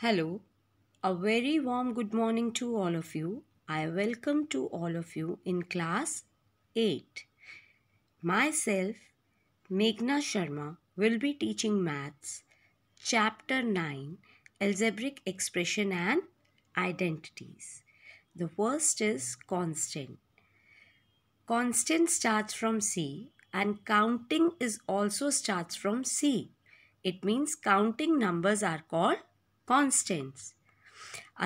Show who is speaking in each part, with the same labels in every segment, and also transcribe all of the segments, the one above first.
Speaker 1: Hello, a very warm good morning to all of you. I welcome to all of you in class 8. Myself, Meghna Sharma, will be teaching maths, chapter 9, algebraic expression and identities. The first is constant. Constant starts from C and counting is also starts from C. It means counting numbers are called constants.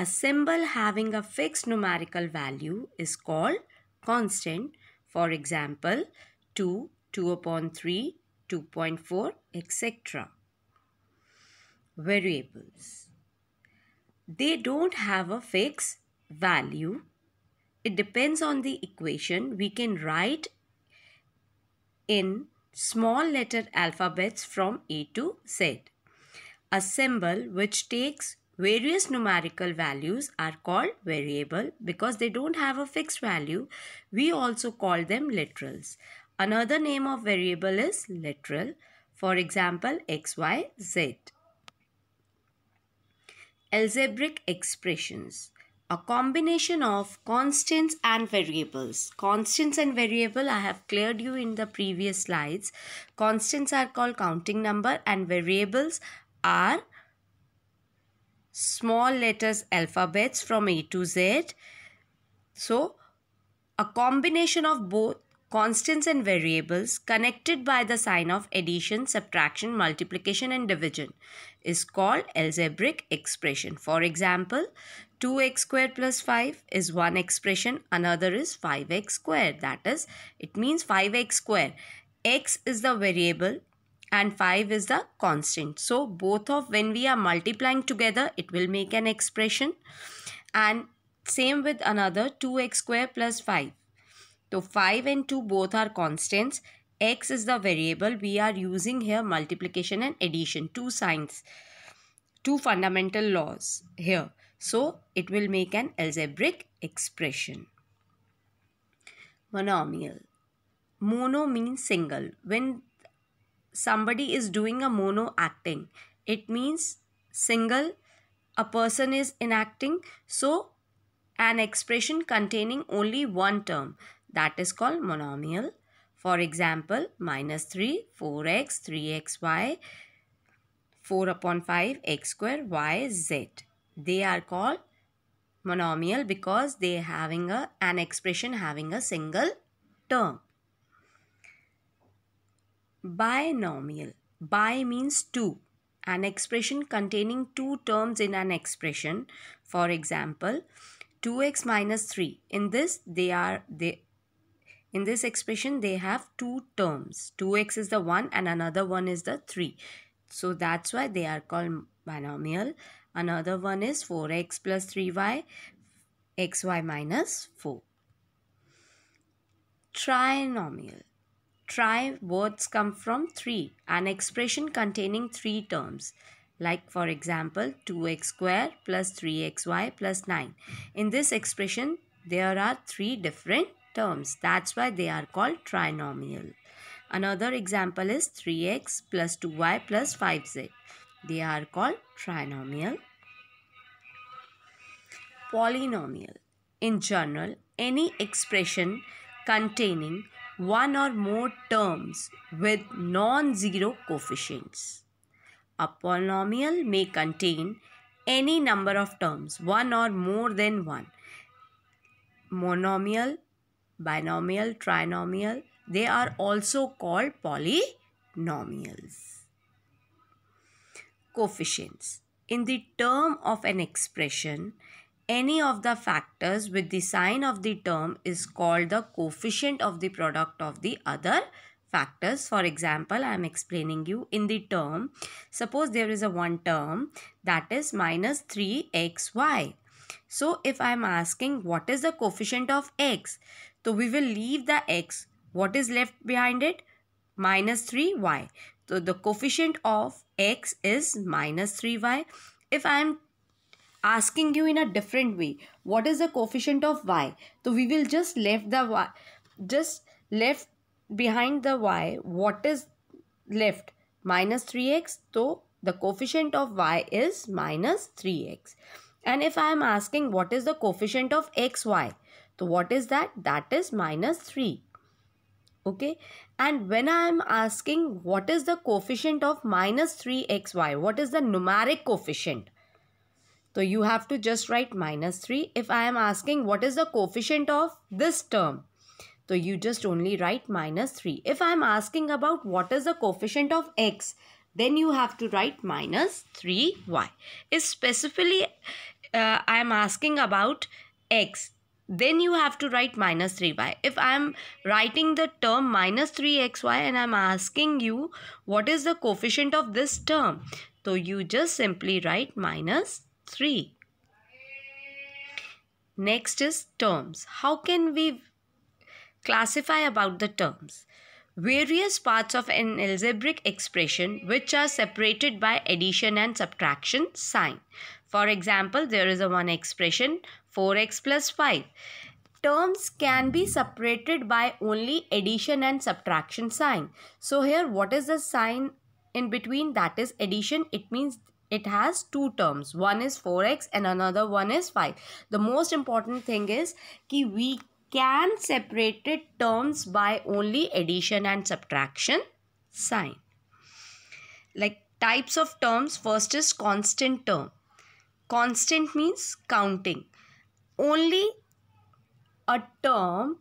Speaker 1: A symbol having a fixed numerical value is called constant. For example, 2, 2 upon 3, 2.4, etc. Variables. They don't have a fixed value. It depends on the equation. We can write in small letter alphabets from A to Z. A symbol which takes various numerical values are called variable because they don't have a fixed value. We also call them literals. Another name of variable is literal. For example, x, y, z. Algebraic expressions a combination of constants and variables. Constants and variable I have cleared you in the previous slides. Constants are called counting number and variables are small letters alphabets from A to Z. So, a combination of both constants and variables connected by the sign of addition, subtraction, multiplication and division is called algebraic expression. For example, 2x squared plus 5 is one expression, another is 5x squared. That is, it means 5x squared. x is the variable and 5 is the constant. So both of when we are multiplying together it will make an expression and same with another 2x square plus 5. So 5 and 2 both are constants. x is the variable we are using here multiplication and addition. Two signs. Two fundamental laws here. So it will make an algebraic expression. Monomial. Mono means single. When somebody is doing a mono acting. It means single, a person is enacting. So, an expression containing only one term that is called monomial. For example, minus 3, 4x, 3xy, 4 upon 5, x square, y, z. They are called monomial because they having a, an expression having a single term. Binomial. Bi means two. An expression containing two terms in an expression. For example, 2x minus 3. In this, they are the, in this expression, they have two terms. 2x is the 1 and another one is the 3. So that's why they are called binomial. Another one is 4x plus 3y, xy minus 4. Trinomial. Try words come from 3, an expression containing 3 terms. Like for example, 2x square plus 3xy plus 9. In this expression, there are 3 different terms. That's why they are called trinomial. Another example is 3x plus 2y plus 5z. They are called trinomial. Polynomial. In general, any expression containing one or more terms with non-zero coefficients. A polynomial may contain any number of terms, one or more than one. Monomial, binomial, trinomial, they are also called polynomials. Coefficients. In the term of an expression, any of the factors with the sign of the term is called the coefficient of the product of the other factors. For example, I am explaining you in the term. Suppose there is a one term that is minus 3xy. So, if I am asking what is the coefficient of x? So, we will leave the x. What is left behind it? Minus 3y. So, the coefficient of x is minus 3y. If I am asking you in a different way what is the coefficient of y so we will just left the y just left behind the y what is left minus 3x so the coefficient of y is minus 3x and if i am asking what is the coefficient of xy so what is that that is minus 3 okay and when i am asking what is the coefficient of minus 3xy what is the numeric coefficient so you have to just write minus 3. If I am asking what is the coefficient of this term, so you just only write minus 3. If I am asking about what is the coefficient of x, then you have to write minus 3y. If specifically uh, I am asking about x, then you have to write minus 3y. If I am writing the term minus 3xy and I am asking you what is the coefficient of this term, so you just simply write minus 3. Next is terms. How can we classify about the terms? Various parts of an algebraic expression which are separated by addition and subtraction sign. For example, there is a one expression 4x plus 5. Terms can be separated by only addition and subtraction sign. So here what is the sign in between that is addition. It means it has two terms. One is 4x and another one is 5. The most important thing is ki we can separate terms by only addition and subtraction sign. Like types of terms, first is constant term. Constant means counting. Only a term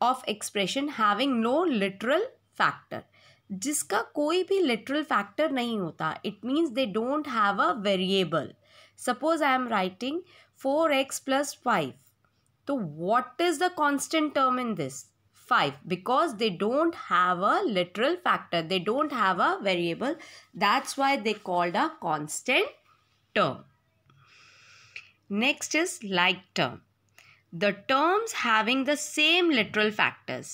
Speaker 1: of expression having no literal factor. जिसका कोई भी literal factor नहीं होता it means they don't have a variable suppose I am writing four x plus five तो what is the constant term in this five because they don't have a literal factor they don't have a variable that's why they called a constant term. Next is like term. The terms having the same literal factors.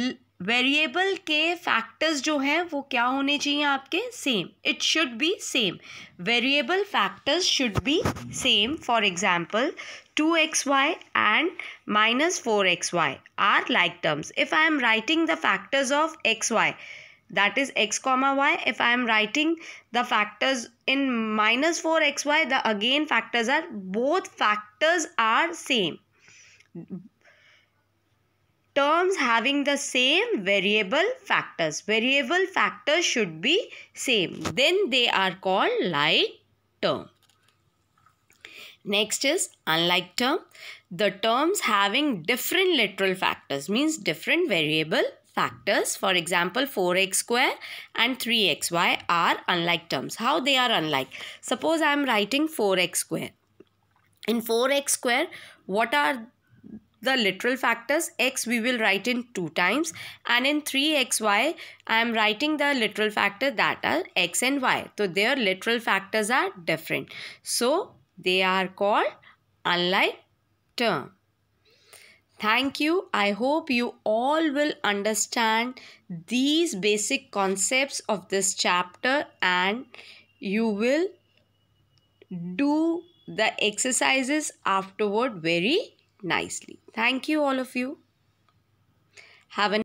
Speaker 1: L variable के factors जो हैं वो क्या होने चाहिए आपके same it should be same variable factors should be same for example two x y and minus four x y are like terms if I am writing the factors of x y that is x comma y if I am writing the factors in minus four x y the again factors are both factors are same terms having the same variable factors. Variable factors should be same. Then they are called like term. Next is unlike term. The terms having different literal factors means different variable factors. For example, 4x square and 3xy are unlike terms. How they are unlike? Suppose I am writing 4x square. In 4x square, what are the literal factors x we will write in 2 times and in 3xy I am writing the literal factor that are x and y. So their literal factors are different. So they are called unlike term. Thank you. I hope you all will understand these basic concepts of this chapter and you will do the exercises afterward very nicely. Thank you all of you. Have a